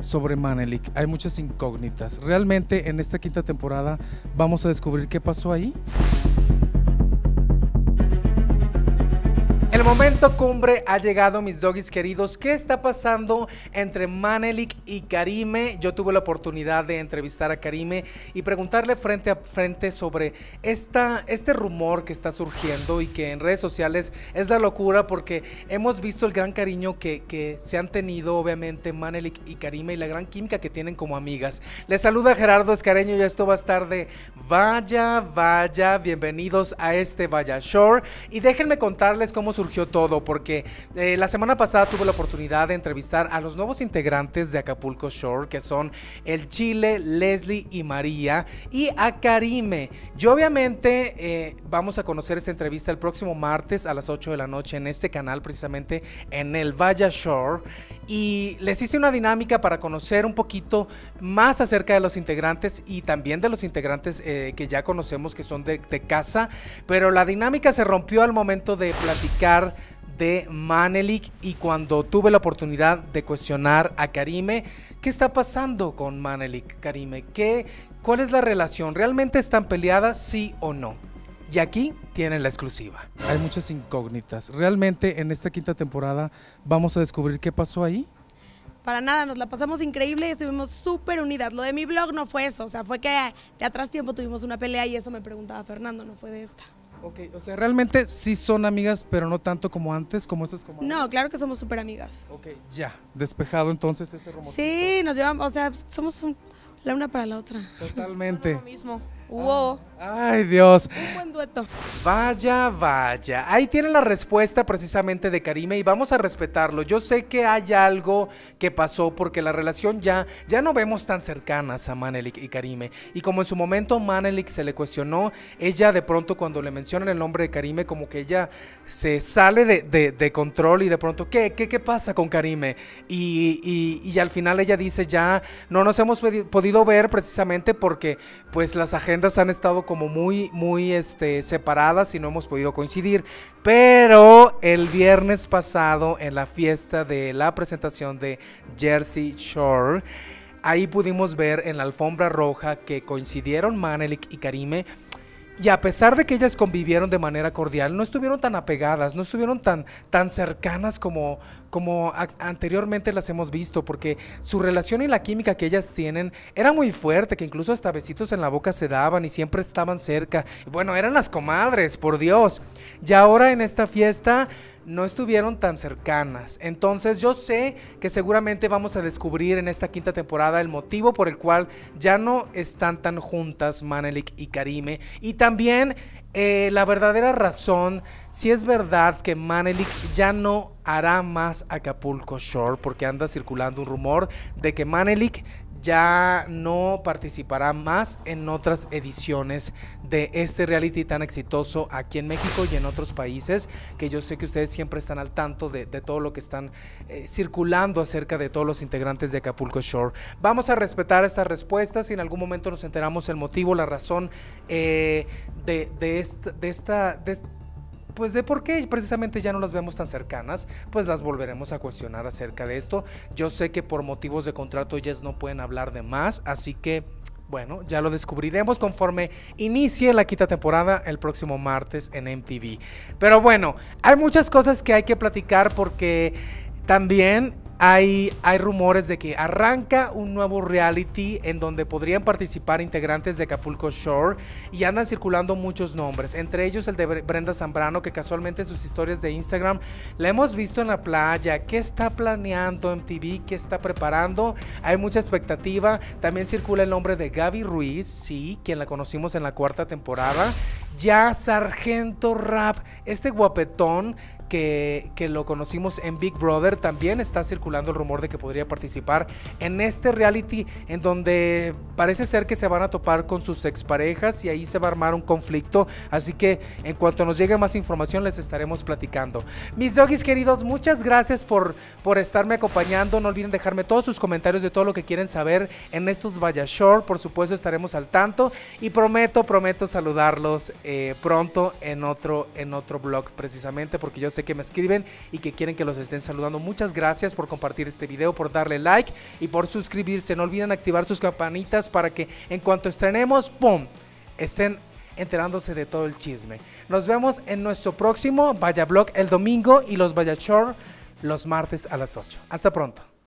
sobre Manelik. Hay muchas incógnitas. Realmente en esta quinta temporada vamos a descubrir qué pasó ahí. El momento cumbre ha llegado, mis doggies queridos. ¿Qué está pasando entre Manelik y Karime? Yo tuve la oportunidad de entrevistar a Karime y preguntarle frente a frente sobre esta, este rumor que está surgiendo y que en redes sociales es la locura porque hemos visto el gran cariño que, se han tenido, obviamente, Manelik y Karime y la gran química que tienen como amigas. Les saluda Gerardo Escareño y esto va a estar de Vaya, Vaya. Bienvenidos a este Vaya Shore y déjenme contarles cómo surgió todo, porque eh, la semana pasada tuve la oportunidad de entrevistar a los nuevos integrantes de Acapulco Shore, que son el Chile, Leslie y María, y a Karime. Yo obviamente eh, vamos a conocer esta entrevista el próximo martes a las 8 de la noche en este canal, precisamente en el Vaya Shore, y les hice una dinámica para conocer un poquito más acerca de los integrantes y también de los integrantes eh, que ya conocemos que son de casa, pero la dinámica se rompió al momento de platicar de Manelik y cuando tuve la oportunidad de cuestionar a Karime, ¿qué está pasando con Manelik, Karime? ¿Qué, ¿Cuál es la relación? ¿Realmente están peleadas, sí o no? Y aquí tienen la exclusiva. Hay muchas incógnitas. ¿Realmente en esta quinta temporada vamos a descubrir qué pasó ahí? para nada, nos la pasamos increíble y estuvimos súper unidas. Lo de mi blog no fue eso, o sea, fue que de atrás tiempo tuvimos una pelea y eso me preguntaba Fernando, no fue de esta. Ok, o sea, realmente sí son amigas, pero no tanto como antes, como esas como... No, claro que somos súper amigas. Ok, ya, despejado entonces ese rumor. Sí, nos llevamos, o sea, somos la una para la otra. Totalmente. lo mismo. Wow. Ay, Dios. Un buen dueto. Vaya, vaya. Ahí tiene la respuesta precisamente de Karime y vamos a respetarlo. Yo sé que hay algo que pasó porque la relación ya, ya no vemos tan cercanas a Manelik y Karime. Y como en su momento Manelik se le cuestionó, ella de pronto cuando le mencionan el nombre de Karime, como que ella se sale de, control y de pronto, ¿qué, qué, pasa con Karime? Y, y al final ella dice, ya no nos hemos podido ver precisamente porque pues las agendas han estado como muy, muy este, separadas y no hemos podido coincidir. Pero el viernes pasado, en la fiesta de la presentación de Jersey Shore, ahí pudimos ver en la alfombra roja que coincidieron Manelik y Karime y a pesar de que ellas convivieron de manera cordial, no estuvieron tan apegadas, no estuvieron tan, tan cercanas como, como anteriormente las hemos visto, porque su relación y la química que ellas tienen era muy fuerte, que incluso hasta besitos en la boca se daban y siempre estaban cerca. Bueno, eran las comadres, por Dios. Y ahora en esta fiesta no estuvieron tan cercanas. Entonces yo sé que seguramente vamos a descubrir en esta quinta temporada el motivo por el cual ya no están tan juntas Manelik y Karime. Y también eh, la verdadera razón, si es verdad que Manelik ya no hará más Acapulco Shore, porque anda circulando un rumor de que Manelik ya no participará más en otras ediciones de este reality tan exitoso aquí en México y en otros países, que yo sé que ustedes siempre están al tanto de, todo lo que están eh, circulando acerca de todos los integrantes de Acapulco Shore. Vamos a respetar estas respuestas y en algún momento nos enteramos el motivo, la razón eh, de, esta, pues de por qué precisamente ya no las vemos tan cercanas, pues las volveremos a cuestionar acerca de esto. Yo sé que por motivos de contrato ellas no pueden hablar de más, así que bueno, ya lo descubriremos conforme inicie la quinta temporada el próximo martes en MTV. Pero bueno, hay muchas cosas que hay que platicar porque también hay, rumores de que arranca un nuevo reality en donde podrían participar integrantes de Acapulco Shore y andan circulando muchos nombres, entre ellos el de Brenda Zambrano, que casualmente en sus historias de Instagram la hemos visto en la playa. ¿Qué está planeando MTV? ¿Qué está preparando? Hay mucha expectativa. También circula el nombre de Gaby Ruiz, sí, quien la conocimos en la cuarta temporada. Ya Sargento Rap, este guapetón que, lo conocimos en Big Brother, también está circulando el rumor de que podría participar en este reality en donde parece ser que se van a topar con sus exparejas y ahí se va a armar un conflicto. Así que en cuanto nos llegue más información les estaremos platicando. Mis doggies queridos, muchas gracias por, por estarme acompañando. No olviden dejarme todos sus comentarios de todo lo que quieren saber en estos Vaya Shore. Por supuesto estaremos al tanto y prometo, prometo saludarlos eh, pronto en otro, en otro blog precisamente porque yo sé que me escriben y que quieren que los estén saludando. Muchas gracias por compartir este video, por darle like y por suscribirse. No olviden activar sus campanitas para que en cuanto estrenemos, ¡pum! estén enterándose de todo el chisme. Nos vemos en nuestro próximo Vaya Blog el domingo y los Vaya Shore los martes a las 8. Hasta pronto.